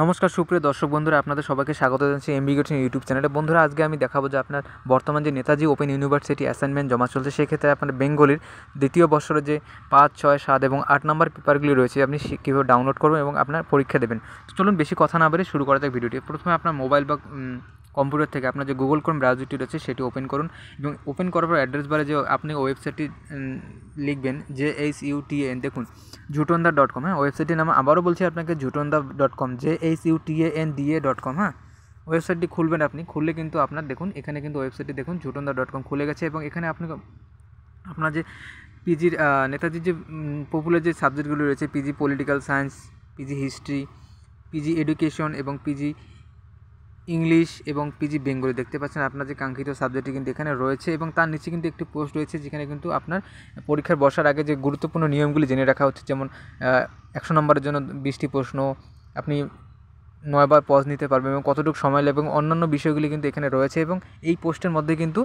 নমস্কার সুপ্রিয় দর্শক বন্ধুরা আপনাদের সবাইকে স্বাগত জানাচ্ছি এমবিগেশন ইউটিউব চ্যানেলে বন্ধুরা আজকে আমি দেখাবো যে আপনার বর্তমান যে নেতাজি ওপেন ইউনিভার্সিটি অ্যাসাইনমেন্ট জমা চলছে সেক্ষেত্রে আপনার বেঙ্গলির দ্বিতীয় বছরের যে পাঁচ ছয় সাত এবং আট নম্বর পেপারগুলি রয়েছে আপনি কীভাবে ডাউনলোড করবেন এবং আপনার পরীক্ষা দেবেন চলুন বেশি কথা না বলে শুরু করা যাক ভিডিওটি প্রথমে আপনার মোবাইল বা কম্পিউটার থেকে আপনারা যে গুগল ক্রোম ব্রাউজারটি আছে সেটি ওপেন করুন এবং ওপেন করার পর অ্যাড্রেস বারে যে আপনি ওয়েবসাইটটি লিখবেন যে acutn দেখুন jutonda.com হ্যাঁ ওয়েবসাইটের নাম আবারো বলছি আপনাদের jutonda.com যে acutn diye.com হ্যাঁ ওয়েবসাইটটি খুলবেন আপনি খুলে কিন্তু আপনারা দেখুন এখানে কিন্তু ওয়েবসাইটটি দেখুন jutonda.com খুলে গেছে এবং এখানে আপনাকে আপনারা যে পিজি নেতারদের যে পপুলার যে সাবজেক্টগুলো রয়েছে PG political science PG history PG education এবং পিজি ইংলিশ এবং পিজি বেঙ্গলি দেখতে পাচ্ছেন আপনার যে কাঙ্ক্ষিত সাবজেক্টটি কিন্তু এখানে রয়েছে এবং তার নিচে কিন্তু একটি পোস্ট রয়েছে যেখানে কিন্তু আপনার পরীক্ষার বসার আগে যে গুরুত্বপূর্ণ নিয়মগুলি জেনে রাখা হচ্ছে যেমন একশো নম্বরের জন্য বিশটি প্রশ্ন আপনি নয়বার পজ নিতে পারবেন এবং কতটুকু সময় লাগবে এবং অন্যান্য বিষয়গুলি কিন্তু এখানে রয়েছে এবং এই পোস্টের মধ্যে কিন্তু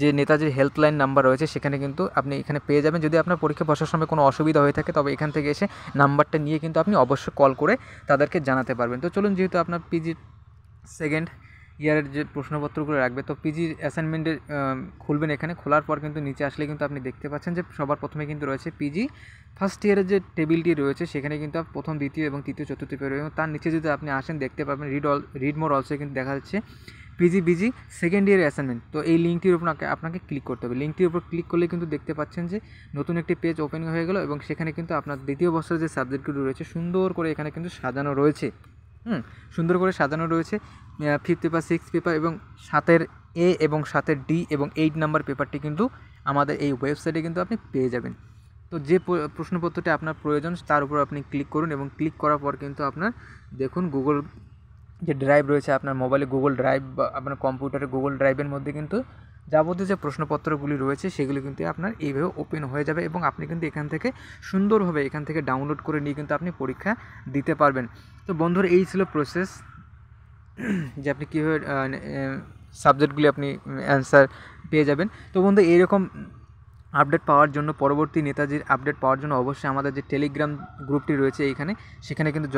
যে নেতাজির হেল্পলাইন নাম্বার রয়েছে সেখানে কিন্তু আপনি এখানে পেয়ে যাবেন যদি আপনার পরীক্ষা বসার সময় কোনো অসুবিধা হয়ে থাকে তবে এখান থেকে এসে নাম্বারটা নিয়ে কিন্তু আপনি অবশ্যই কল করে তাদেরকে জানাতে পারবেন তো চলুন যেহেতু আপনার পিজি সেকেন্ড ইয়ারের যে প্রশ্নপত্রগুলো রাখবে তো পিজি অ্যাসাইনমেন্টে খুলবেন এখানে খোলার পর কিন্তু নিচে আসলে কিন্তু আপনি দেখতে পাচ্ছেন যে সবার প্রথমে কিন্তু রয়েছে পিজি ফার্স্ট ইয়ারের যে টেবিলটি রয়েছে সেখানে কিন্তু প্রথম দ্বিতীয় এবং তৃতীয় চতুর্থ পেয়ে এবং তার নিচে যদি আপনি আসেন দেখতে পাবেন read all read more also কিন্তু দেখা যাচ্ছে PG BG second year assignment তো এই লিঙ্কটির উপর আপনাকে ক্লিক করতে হবে লিঙ্কটির উপর ক্লিক করলে কিন্তু দেখতে পাচ্ছেন যে নতুন একটি পেজ ওপেন হয়ে গেল এবং সেখানে কিন্তু আপনার দ্বিতীয় বছরের যে সাবজেক্টগুলো রয়েছে সুন্দর করে এখানে কিন্তু সাজানো রয়েছে হুম সুন্দর করে সাজানো রয়েছে ফিফথ পেপার সিক্স পেপার এবং সাতের এ এবং সাতের ডি এবং এইট নাম্বার পেপারটি কিন্তু আমাদের এই ওয়েবসাইটে কিন্তু আপনি পেয়ে যাবেন তো যে প্রশ্নপত্রটি আপনার প্রয়োজন তার উপর আপনি ক্লিক করুন এবং ক্লিক করার পর কিন্তু আপনার দেখুন গুগল যে ড্রাইভ রয়েছে আপনার মোবাইলে গুগল ড্রাইভ বা আপনার কম্পিউটারে গুগল ড্রাইভের মধ্যে কিন্তু যাবতীয় যে প্রশ্নপত্রগুলি রয়েছে সেগুলি কিন্তু আপনার এইভাবে ওপেন হয়ে যাবে এবং আপনি কিন্তু এখান থেকে সুন্দরভাবে এখান থেকে ডাউনলোড করে নিয়ে কিন্তু আপনি পরীক্ষা দিতে পারবেন তো বন্ধুরা এই ছিল প্রসেস যে আপনি কীভাবে সাবজেক্টগুলি আপনি অ্যান্সার পেয়ে যাবেন তো বন্ধু এইরকম আপডেট পাওয়ার জন্য পরবর্তী নেতাজির আপডেট পাওয়ার জন্য অবশ্যই আমাদের যে টেলিগ্রাম গ্রুপটি রয়েছে এইখানে সেখানে কিন্তু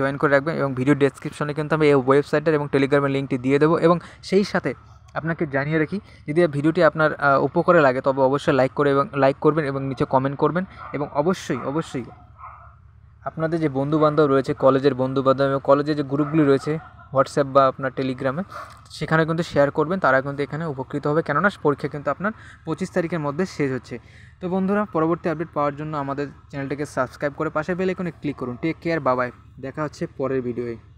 জয়েন করে রাখবেন এবং ভিডিও ডেসক্রিপশনে কিন্তু আমি এই ওয়েবসাইটের এবং টেলিগ্রামের লিঙ্কটি দিয়ে দেবো এবং সেই সাথে আপনাকে জানিয়ে রাখি যদি ভিডিওটি আপনার উপকারে লাগে তবে অবশ্যই লাইক করে এবং লাইক করবেন এবং নিচে কমেন্ট করবেন এবং অবশ্যই অবশ্যই আপনাদের যে বন্ধুবান্ধব রয়েছে কলেজের বন্ধুবান্ধব এবং কলেজের যে গ্রুপগুলি রয়েছে হোয়াটসঅ্যাপ বা আপনার টেলিগ্রামে সেখানে কিন্তু শেয়ার করবেন তারা কিন্তু এখানে উপকৃত হবে কেননা পরীক্ষা কিন্তু আপনার পঁচিশ তারিখের মধ্যে শেষ হচ্ছে তো বন্ধুরা পরবর্তী আপডেট পাওয়ার জন্য আমাদের চ্যানেলটাকে সাবস্ক্রাইব করে পাশে বেলে এখানে ক্লিক করুন টেক কেয়ার বাবাই দেখা হচ্ছে পরের ভিডিওয়ে